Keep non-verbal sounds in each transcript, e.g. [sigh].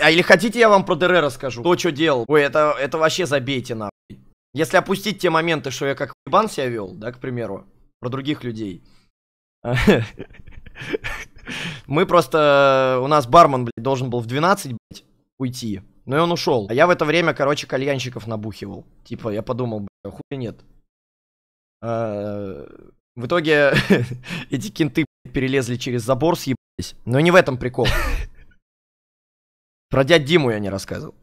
А или хотите я вам про ДР расскажу? То, что делал. Ой, это, это вообще забейте на. Если опустить те моменты, что я как ебан себя вел, да, к примеру, про других людей. [laughs] Мы просто... У нас бармен, блядь, должен был в 12, блядь, уйти. Но и он ушел. А я в это время, короче, кальянщиков набухивал. Типа, я подумал, блядь, хуя нет. А, в итоге [laughs] эти кенты перелезли через забор, съебались. Но не в этом прикол. Про дядь Диму я не рассказывал.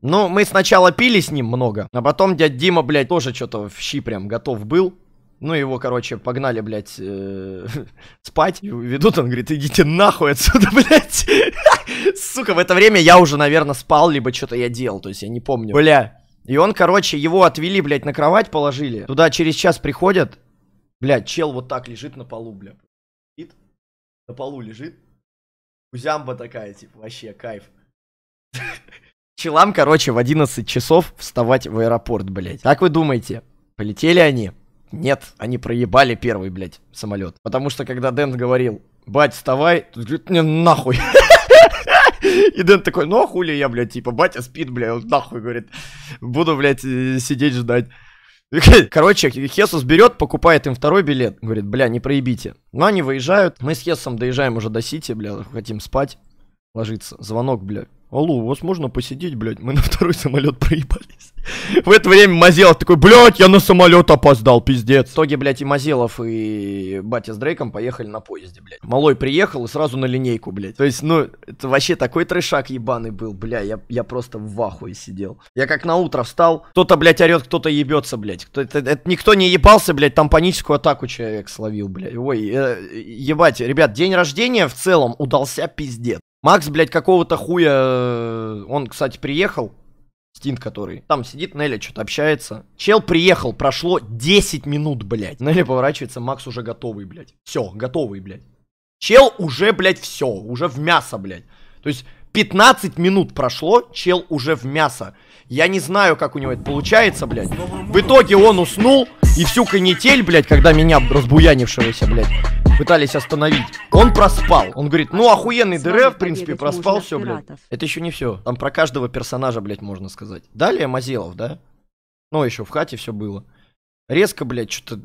Ну, мы сначала пили с ним много, а потом дядь Дима, блядь, тоже что-то в щи прям готов был. Ну, его, короче, погнали, блядь, э, [laughs] спать. ведут, он говорит, идите нахуй отсюда, [laughs] блядь. [laughs] Сука, в это время я уже, наверное, спал, либо что-то я делал, то есть я не помню. Бля. И он, короче, его отвели, блядь, на кровать положили. Туда через час приходят. Блядь, чел вот так лежит на полу, блядь. На полу лежит. Кузямба такая, типа, вообще кайф. Челам, короче, в 11 часов вставать в аэропорт, блядь. Как вы думаете, полетели они? Нет, они проебали первый, блядь, самолет. Потому что, когда Дэн говорил, бать, вставай, тут говорит, не нахуй. И Дэн такой, ну а хули я, блядь, типа, батя спит, блядь, он нахуй, говорит, буду, блядь, э, сидеть ждать. [laughs] Короче, Хесус берет, покупает им второй билет. Говорит, бля, не проебите. Но ну, они выезжают. Мы с Хесусом доезжаем уже до Сити, бля, хотим спать. Ложиться. Звонок, бля. Алло, у вас можно посидеть, блядь? Мы на второй самолет [laughs] проебались. В это время Мазелов такой, блядь, я на самолет опоздал, пиздец. В итоге, блядь, и Мазелов, и батя с Дрейком поехали на поезде, блядь. Малой приехал и сразу на линейку, блядь. То есть, ну, это вообще такой трешак ебаный был, бля, я, я просто в ахуе сидел. Я как на утро встал, кто-то, блядь, орет, кто-то ебется, блядь. Кто это, это, никто не ебался, блядь, там паническую атаку человек словил, блядь. Ой, э, ебать, ребят, день рождения в целом удался пиздец. Макс, блядь, какого-то хуя, э, он, кстати, приехал, Стинт который. Там сидит Нелли, что-то общается. Чел приехал, прошло 10 минут, блядь. Нелли поворачивается, Макс уже готовый, блядь. Все, готовый, блядь. Чел уже, блядь, все, уже в мясо, блядь. То есть 15 минут прошло, чел уже в мясо. Я не знаю, как у него это получается, блядь. В итоге он уснул, и всю канитель, блядь, когда меня разбуянившегося, блядь, пытались остановить. Он проспал. Он говорит, ну охуенный ДР, в принципе, проспал, все, блядь. Это еще не все. Там про каждого персонажа, блядь, можно сказать. Далее Мазелов, да? Ну, еще в хате все было. Резко, блядь, что-то...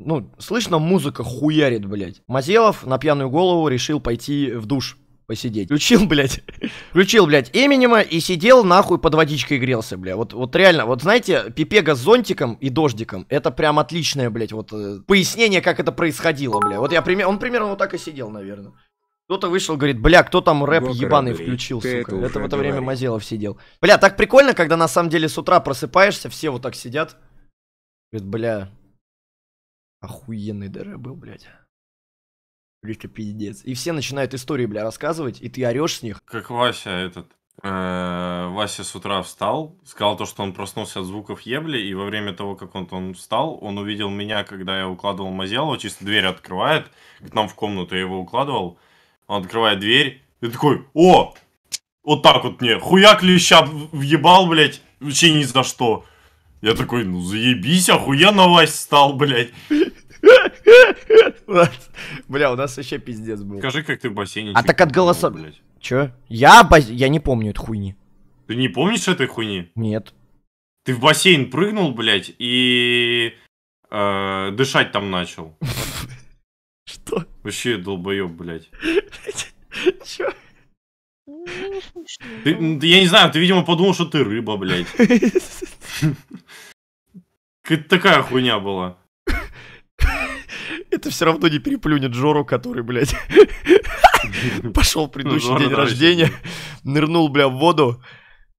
Ну, слышно, музыка хуярит, блядь. Мазелов на пьяную голову решил пойти в душ посидеть. Включил, блядь. [laughs] Включил, блядь, Эминема и сидел нахуй под водичкой грелся, бля. Вот, вот реально, вот знаете, Пипега с зонтиком и дождиком, это прям отличное, блядь, вот э, пояснение, как это происходило, бля. Вот я примерно, он примерно вот так и сидел, наверное. Кто-то вышел, говорит, бля, кто там рэп Гокер, ебаный Андрей, включил, сука. Это, это в это время Мазелов сидел. Бля, так прикольно, когда на самом деле с утра просыпаешься, все вот так сидят. Говорит, бля, охуенный ДР был, блядь. Это пиздец. И все начинают истории, бля, рассказывать, и ты орешь с них. Как Вася этот. Э, Вася с утра встал, сказал то, что он проснулся от звуков ебли, и во время того, как он, он встал, он увидел меня, когда я укладывал Мазеллу, чисто дверь открывает, к нам в комнату я его укладывал, он открывает дверь, и такой, о, вот так вот мне, хуяк леща въебал, блядь, вообще ни за что. Я такой, ну заебись, охуенно Вась встал, блядь. [laughs] Бля, у нас вообще пиздец был. Скажи, как ты в бассейне. А типа так от голоса... Блядь. Чё? Я, бас, я не помню эту хуйни. Ты не помнишь этой хуйни? Нет. Ты в бассейн прыгнул, блядь, и... Э, дышать там начал. [laughs] Что? Вообще долбоёб, блядь. [laughs] Чё? Ты, я не знаю, ты, видимо, подумал, что ты рыба, блядь. [laughs] Какая такая хуйня была это все равно не переплюнет Жору, который, блядь, пошел ну, предыдущий день рождения, нырнул, бля, в воду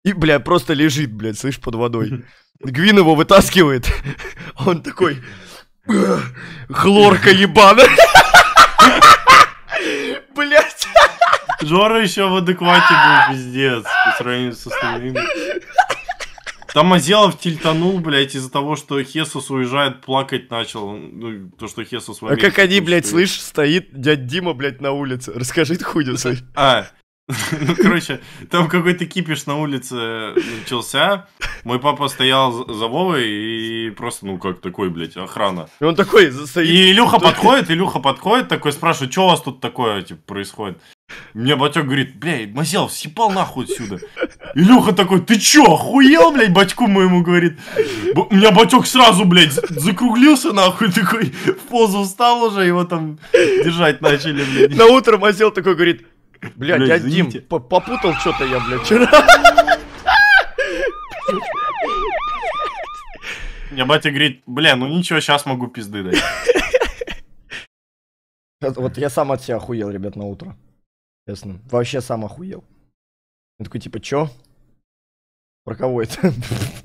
и, бля, просто лежит, блядь, слышь, под водой. Гвин его вытаскивает, он такой, хлорка ебаная. блять, Жора еще в адеквате был, пиздец, по сравнению с остальными. Там Тамазелов тильтанул, блядь, из-за того, что Хесус уезжает, плакать начал. Ну, то, что Хесус в А как они, блядь, слышь, стоит дядь Дима, блядь, на улице. Расскажи хуйню свою. А, [laughs] ну, короче, там какой-то кипиш на улице начался. Мой папа стоял за Вовой и просто, ну, как такой, блядь, охрана. И он такой стоит. И Илюха [laughs] подходит, Илюха подходит, такой спрашивает, что у вас тут такое, типа, происходит. Мне батек говорит, блядь, Мазел, съебал нахуй отсюда. Илюха такой, ты чё, охуел, блядь, батьку моему говорит. У меня батек сразу, блядь, закруглился, нахуй, [laughs] такой в позу встал уже, его там держать начали, блядь. На утро мазел такой говорит, блядь, блядь я Дим, попутал что-то я, блядь, вчера. [laughs] Мне батя говорит, бля, ну ничего, сейчас могу пизды дать. Вот я сам от себя охуел, ребят, на утро. Честно. Вообще сам охуел. Я такой, типа, чё? Про кого это? [laughs]